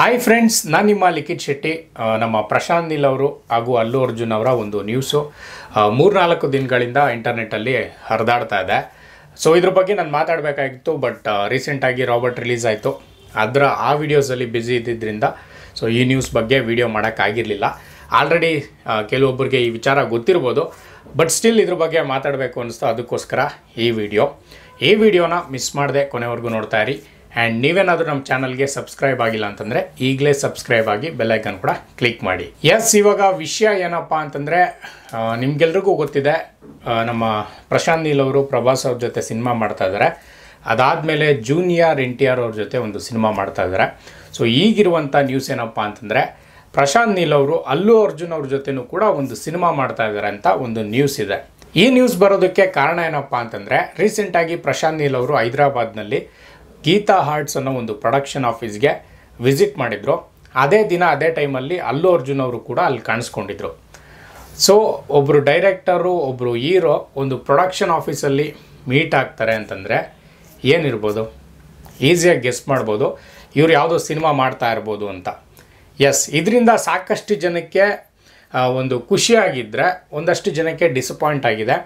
hi friends ನಾನು ನಿಮ್ಮ ಲಿಖಿತ್ ಶೆಟ್ಟಿ ನಮ್ಮ ಪ್ರಶಾಂತ್ ನಿಲ್ ಅವರು ಹಾಗೂ ಅಲ್ಲು ಅರ್ಜುನ್ ಅವರ ಒಂದು ನ್ಯೂಸು ಮೂರ್ನಾಲ್ಕು ದಿನಗಳಿಂದ ಇಂಟರ್ನೆಟ್ಟಲ್ಲಿ ಹರಿದಾಡ್ತಾ ಇದೆ ಸೊ ಇದ್ರ ಬಗ್ಗೆ ನಾನು ಮಾತಾಡಬೇಕಾಗಿತ್ತು ಬಟ್ ರೀಸೆಂಟಾಗಿ ರಾಬರ್ಟ್ ರಿಲೀಸ್ ಆಯಿತು ಅದರ ಆ ವಿಡಿಯೋಸಲ್ಲಿ ಬ್ಯುಸಿ ಇದ್ದಿದ್ದರಿಂದ ಸೊ ಈ ನ್ಯೂಸ್ ಬಗ್ಗೆ ವಿಡಿಯೋ ಮಾಡೋಕ್ಕಾಗಿರಲಿಲ್ಲ ಆಲ್ರೆಡಿ ಕೆಲವೊಬ್ಬರಿಗೆ ಈ ವಿಚಾರ ಗೊತ್ತಿರ್ಬೋದು ಬಟ್ ಸ್ಟಿಲ್ ಇದ್ರ ಬಗ್ಗೆ ಮಾತಾಡಬೇಕು ಅನ್ನಿಸ್ತು ಅದಕ್ಕೋಸ್ಕರ ಈ ವಿಡಿಯೋ ಈ ವಿಡಿಯೋನ ಮಿಸ್ ಮಾಡಿದೆ ಕೊನೆವರೆಗೂ ನೋಡ್ತಾ ಇರಿ ಆ್ಯಂಡ್ ನೀವೇನಾದರೂ ನಮ್ಮ ಚಾನಲ್ಗೆ ಸಬ್ಸ್ಕ್ರೈಬ್ ಆಗಿಲ್ಲ ಅಂತಂದರೆ ಈಗಲೇ ಸಬ್ಸ್ಕ್ರೈಬ್ ಆಗಿ ಬೆಲ್ಲೈಕನ್ ಕೂಡ ಕ್ಲಿಕ್ ಮಾಡಿ ಎಸ್ ಇವಾಗ ವಿಷಯ ಏನಪ್ಪ ಅಂತಂದರೆ ನಿಮಗೆಲ್ರಿಗೂ ಗೊತ್ತಿದೆ ನಮ್ಮ ಪ್ರಶಾಂತ್ ನೀಲ್ ಅವರು ಪ್ರಭಾಸ್ ಅವ್ರ ಜೊತೆ ಸಿನಿಮಾ ಮಾಡ್ತಾ ಇದ್ದಾರೆ ಅದಾದಮೇಲೆ ಜೂನಿಯರ್ ಎನ್ ಟಿ ಆರ್ ಅವ್ರ ಜೊತೆ ಒಂದು ಸಿನಿಮಾ ಮಾಡ್ತಾ ಇದ್ದಾರೆ ಸೊ ಈಗಿರುವಂಥ ನ್ಯೂಸ್ ಏನಪ್ಪ ಅಂತಂದರೆ ಪ್ರಶಾಂತ್ ನೀಲ್ ಅವರು ಅಲ್ಲು ಅರ್ಜುನ್ ಅವ್ರ ಜೊತೆನೂ ಕೂಡ ಒಂದು ಸಿನಿಮಾ ಮಾಡ್ತಾ ಇದ್ದಾರೆ ಅಂತ ಒಂದು ನ್ಯೂಸ್ ಇದೆ ಈ ನ್ಯೂಸ್ ಬರೋದಕ್ಕೆ ಕಾರಣ ಏನಪ್ಪ ಅಂತಂದರೆ ರೀಸೆಂಟಾಗಿ ಪ್ರಶಾಂತ್ ನೀಲ್ ಅವರು ಹೈದರಾಬಾದ್ನಲ್ಲಿ ಗೀತಾ ಹಾರ್ಟ್ಸ್ ಅನ್ನೋ ಒಂದು ಪ್ರೊಡಕ್ಷನ್ ಆಫೀಸ್ಗೆ ವಿಸಿಟ್ ಮಾಡಿದರು ಅದೇ ದಿನ ಅದೇ ಟೈಮಲ್ಲಿ ಅಲ್ಲು ಅರ್ಜುನ್ ಅವರು ಕೂಡ ಅಲ್ಲಿ ಕಾಣಿಸ್ಕೊಂಡಿದ್ರು ಸೊ ಒಬ್ಬರು ಡೈರೆಕ್ಟರು ಒಬ್ಬರು ಹೀರೋ ಒಂದು ಪ್ರೊಡಕ್ಷನ್ ಆಫೀಸಲ್ಲಿ ಮೀಟ್ ಆಗ್ತಾರೆ ಅಂತಂದರೆ ಏನಿರ್ಬೋದು ಈಸಿಯಾಗಿ ಗೆಸ್ ಮಾಡ್ಬೋದು ಇವರು ಯಾವುದೋ ಸಿನಿಮಾ ಮಾಡ್ತಾ ಇರ್ಬೋದು ಅಂತ ಎಸ್ ಇದರಿಂದ ಸಾಕಷ್ಟು ಜನಕ್ಕೆ ಒಂದು ಖುಷಿಯಾಗಿದ್ದರೆ ಒಂದಷ್ಟು ಜನಕ್ಕೆ ಡಿಸಪಾಯಿಂಟ್ ಆಗಿದೆ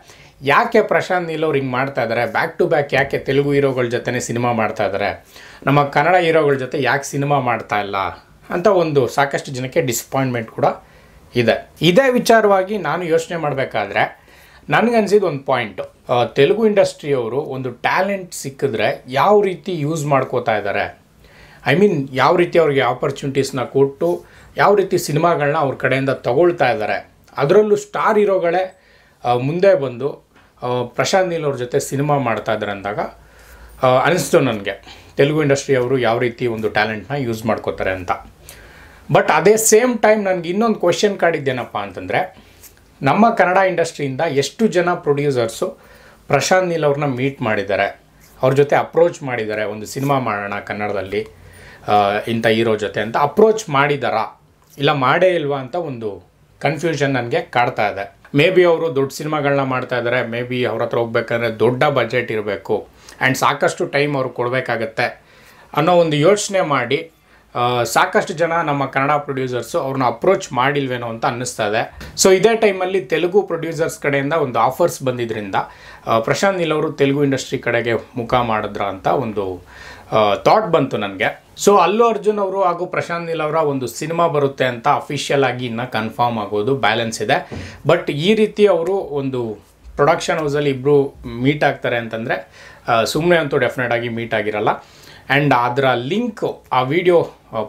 ಯಾಕೆ ಪ್ರಶಾಂತ್ ನೀಲ್ ಅವ್ರು ಹಿಂಗೆ ಮಾಡ್ತಾ ಇದ್ದಾರೆ ಬ್ಯಾಕ್ ಟು ಬ್ಯಾಕ್ ಯಾಕೆ ತೆಲುಗು ಹೀರೋಗಳ ಜೊತೆ ಸಿನಿಮಾ ಮಾಡ್ತಾ ಇದ್ದಾರೆ ನಮ್ಮ ಕನ್ನಡ ಹೀರೋಗಳ ಜೊತೆ ಯಾಕೆ ಸಿನಿಮಾ ಮಾಡ್ತಾ ಇಲ್ಲ ಅಂತ ಒಂದು ಸಾಕಷ್ಟು ಜನಕ್ಕೆ ಡಿಸಪಾಯಿಂಟ್ಮೆಂಟ್ ಕೂಡ ಇದೆ ಇದೇ ವಿಚಾರವಾಗಿ ನಾನು ಯೋಚನೆ ಮಾಡಬೇಕಾದ್ರೆ ನನಗನ್ಸಿದ್ದು ಒಂದು ಪಾಯಿಂಟು ತೆಲುಗು ಇಂಡಸ್ಟ್ರಿಯವರು ಒಂದು ಟ್ಯಾಲೆಂಟ್ ಸಿಕ್ಕಿದ್ರೆ ಯಾವ ರೀತಿ ಯೂಸ್ ಮಾಡ್ಕೋತಾ ಇದ್ದಾರೆ ಐ ಮೀನ್ ಯಾವ ರೀತಿ ಅವ್ರಿಗೆ ಆಪರ್ಚುನಿಟೀಸ್ನ ಕೊಟ್ಟು ಯಾವ ರೀತಿ ಸಿನಿಮಾಗಳನ್ನ ಅವ್ರ ಕಡೆಯಿಂದ ತಗೊಳ್ತಾ ಇದ್ದಾರೆ ಅದರಲ್ಲೂ ಸ್ಟಾರ್ ಹೀರೋಗಳೇ ಮುಂದೆ ಬಂದು ಪ್ರಶಾಂತ್ ನೀಲ್ ಅವ್ರ ಜೊತೆ ಸಿನಿಮಾ ಮಾಡ್ತಾ ಇದ್ದಾರೆ ಅಂದಾಗ ಅನಿಸ್ತು ನನಗೆ ತೆಲುಗು ಇಂಡಸ್ಟ್ರಿ ಅವರು ಯಾವ ರೀತಿ ಒಂದು ಟ್ಯಾಲೆಂಟ್ನ ಯೂಸ್ ಮಾಡ್ಕೋತಾರೆ ಅಂತ ಬಟ್ ಅದೇ ಸೇಮ್ ಟೈಮ್ ನನಗೆ ಇನ್ನೊಂದು ಕ್ವಶನ್ ಕಾಡಿದ್ದೇನಪ್ಪ ಅಂತಂದರೆ ನಮ್ಮ ಕನ್ನಡ ಇಂಡಸ್ಟ್ರಿಯಿಂದ ಎಷ್ಟು ಜನ ಪ್ರೊಡ್ಯೂಸರ್ಸು ಪ್ರಶಾಂತ್ ನೀಲ್ ಅವ್ರನ್ನ ಮೀಟ್ ಮಾಡಿದ್ದಾರೆ ಅವ್ರ ಜೊತೆ ಅಪ್ರೋಚ್ ಮಾಡಿದ್ದಾರೆ ಒಂದು ಸಿನಿಮಾ ಮಾಡೋಣ ಕನ್ನಡದಲ್ಲಿ ಇಂಥ ಹೀರೋ ಜೊತೆ ಅಂತ ಅಪ್ರೋಚ್ ಮಾಡಿದಾರಾ ಇಲ್ಲ ಮಾಡೇ ಇಲ್ವಾ ಅಂತ ಒಂದು ಕನ್ಫ್ಯೂಷನ್ ನನಗೆ ಕಾಡ್ತಾ ಇದೆ ಮೇ ಬಿ ಅವರು ದೊಡ್ಡ ಸಿನಿಮಾಗಳನ್ನ ಮಾಡ್ತಾ ಇದ್ದಾರೆ ಮೇ ಬಿ ಅವ್ರ ಹತ್ರ ಹೋಗ್ಬೇಕಂದ್ರೆ ದೊಡ್ಡ ಬಜೆಟ್ ಇರಬೇಕು ಆ್ಯಂಡ್ ಸಾಕಷ್ಟು ಟೈಮ್ ಅವರು ಕೊಡಬೇಕಾಗತ್ತೆ ಅನ್ನೋ ಒಂದು ಯೋಚನೆ ಮಾಡಿ ಸಾಕಷ್ಟು ಜನ ನಮ್ಮ ಕನ್ನಡ ಪ್ರೊಡ್ಯೂಸರ್ಸು ಅವ್ರನ್ನ ಅಪ್ರೋಚ್ ಮಾಡಿಲ್ವೇನೋ ಅಂತ ಅನ್ನಿಸ್ತಾ ಇದೆ ಸೊ ಇದೇ ಟೈಮಲ್ಲಿ ತೆಲುಗು ಪ್ರೊಡ್ಯೂಸರ್ಸ್ ಕಡೆಯಿಂದ ಒಂದು ಆಫರ್ಸ್ ಬಂದಿದ್ದರಿಂದ ಪ್ರಶಾಂತ್ ನೀಲ್ ಅವರು ತೆಲುಗು ಇಂಡಸ್ಟ್ರಿ ಕಡೆಗೆ ಮುಖ ಮಾಡಿದ್ರ ಅಂತ ಒಂದು ಥಾಟ್ ಬಂತು ನನಗೆ ಸೊ ಅಲ್ಲು ಅರ್ಜುನ್ ಅವರು ಹಾಗೂ ಪ್ರಶಾಂತ್ ನೀಲ್ ಅವರ ಒಂದು ಸಿನಿಮಾ ಬರುತ್ತೆ ಅಂತ ಅಫಿಷಿಯಲ್ ಆಗಿ ಇನ್ನು ಕನ್ಫರ್ಮ್ ಆಗೋದು ಬ್ಯಾಲೆನ್ಸ್ ಇದೆ ಬಟ್ ಈ ರೀತಿ ಅವರು ಒಂದು ಪ್ರೊಡಕ್ಷನ್ ಹೌಸಲ್ಲಿ ಇಬ್ಬರು ಮೀಟ್ ಆಗ್ತಾರೆ ಅಂತಂದರೆ ಸುಮ್ಮನೆ ಅಂತೂ ಡೆಫಿನೆಟ್ ಆಗಿ ಮೀಟ್ ಆಗಿರಲ್ಲ ಆ್ಯಂಡ್ ಅದರ ಲಿಂಕ್ ಆ ವಿಡಿಯೋ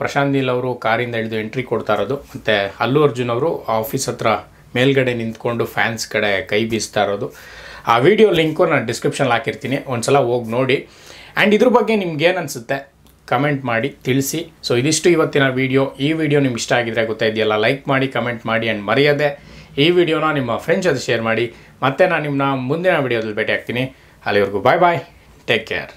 ಪ್ರಶಾಂತ್ ನೀಲ್ ಅವರು ಕಾರಿಂದ ಹಿಡಿದು ಎಂಟ್ರಿ ಕೊಡ್ತಾ ಇರೋದು ಮತ್ತು ಅಲ್ಲು ಅರ್ಜುನ್ ಅವರು ಆಫೀಸ್ ಹತ್ರ ಮೇಲ್ಗಡೆ ನಿಂತ್ಕೊಂಡು ಫ್ಯಾನ್ಸ್ ಕಡೆ ಕೈ ಬೀಸ್ತಾ ಇರೋದು ಆ ವಿಡಿಯೋ ಲಿಂಕು ನಾನು ಡಿಸ್ಕ್ರಿಪ್ಷನ್ ಹಾಕಿರ್ತೀನಿ ಒಂದು ಸಲ ಹೋಗಿ ನೋಡಿ ಆ್ಯಂಡ್ ಇದ್ರ ಬಗ್ಗೆ ನಿಮ್ಗೇನು ಅನಿಸುತ್ತೆ ಕಮೆಂಟ್ ಮಾಡಿ ತಿಳಿಸಿ ಸೊ ಇದಿಷ್ಟು ಇವತ್ತಿನ ವಿಡಿಯೋ ಈ ವಿಡಿಯೋ ನಿಮ್ಗೆ ಇಷ್ಟ ಆಗಿದ್ರೆ ಗೊತ್ತಾಯಿದೆಯಲ್ಲ ಲೈಕ್ ಮಾಡಿ ಕಮೆಂಟ್ ಮಾಡಿ ಆ್ಯಂಡ್ ಮರೆಯದೆ ಈ ವಿಡಿಯೋನ ನಿಮ್ಮ ಫ್ರೆಂಡ್ಸ್ ಜೊತೆ ಶೇರ್ ಮಾಡಿ ಮತ್ತೆ ನಾನು ನಿಮ್ಮನ್ನ ಮುಂದಿನ ವಿಡಿಯೋದಲ್ಲಿ ಭೇಟಿ ಆಗ್ತೀನಿ ಅಲ್ಲಿವರೆಗೂ ಬಾಯ್ ಬಾಯ್ ಟೇಕ್ ಕೇರ್